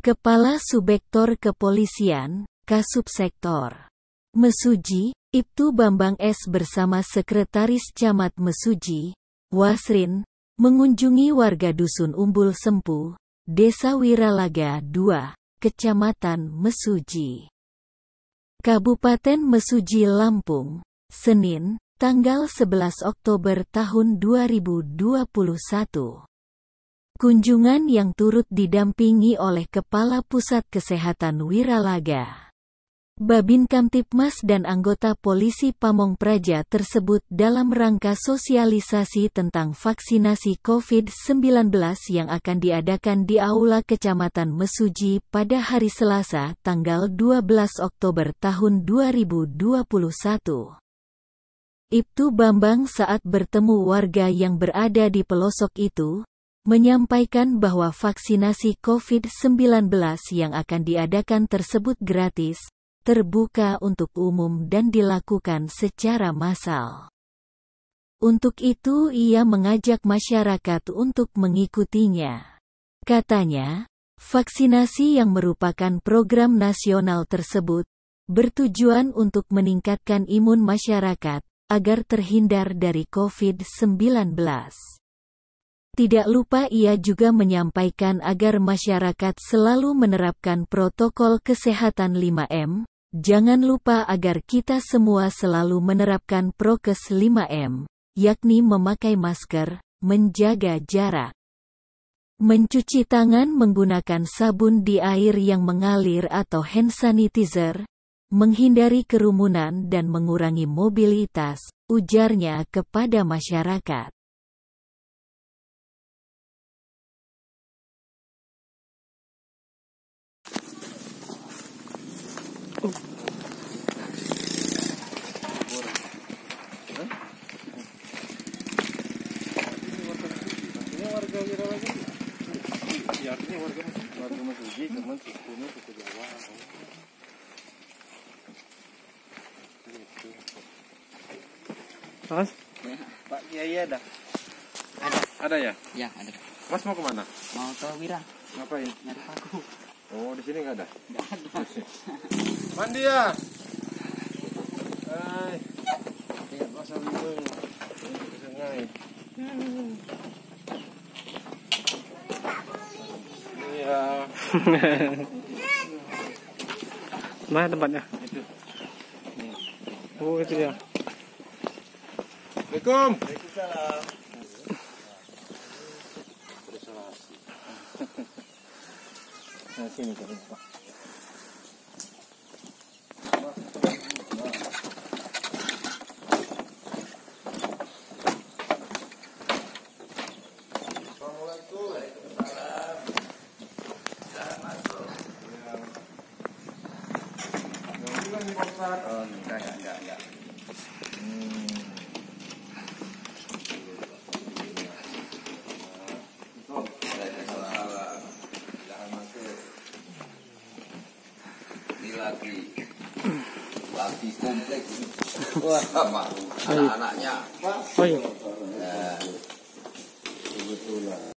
Kepala Subektor Kepolisian, Kasubsektor Mesuji, Ibtu Bambang S bersama Sekretaris Camat Mesuji, Wasrin, mengunjungi warga Dusun Umbul Sempu, Desa Wiralaga 2, Kecamatan Mesuji. Kabupaten Mesuji Lampung, Senin, tanggal 11 Oktober tahun 2021. Kunjungan yang turut didampingi oleh Kepala Pusat Kesehatan Wiralaga. Babin Kamtipmas dan anggota polisi Pamong Praja tersebut dalam rangka sosialisasi tentang vaksinasi COVID-19 yang akan diadakan di Aula Kecamatan Mesuji pada hari Selasa, tanggal 12 Oktober tahun 2021. Ibtu Bambang saat bertemu warga yang berada di pelosok itu, menyampaikan bahwa vaksinasi COVID-19 yang akan diadakan tersebut gratis, terbuka untuk umum dan dilakukan secara massal. Untuk itu ia mengajak masyarakat untuk mengikutinya. Katanya, vaksinasi yang merupakan program nasional tersebut, bertujuan untuk meningkatkan imun masyarakat, agar terhindar dari COVID-19. Tidak lupa ia juga menyampaikan agar masyarakat selalu menerapkan protokol kesehatan 5M. Jangan lupa agar kita semua selalu menerapkan prokes 5M, yakni memakai masker, menjaga jarak, mencuci tangan menggunakan sabun di air yang mengalir atau hand sanitizer, menghindari kerumunan dan mengurangi mobilitas, ujarnya kepada masyarakat. warga kira lagi ya artinya warga Mas warga Mas Uji cuman sukunya suku Jawa gitu Mas ya, Pak Kiai ada ada ada ya ya ada Mas mau kemana mau ke Wira ngapain nyari paku oh di sini nggak ada nggak ada mandi ya Hai. Lihat masa bisa Sungai. Mana tempatnya? Itu. Oh itu dia Assalamualaikum. Waalaikumsalam. Nah, sini Pak. lagi lagi kompleks wah apa anak-anaknya oh eh, iya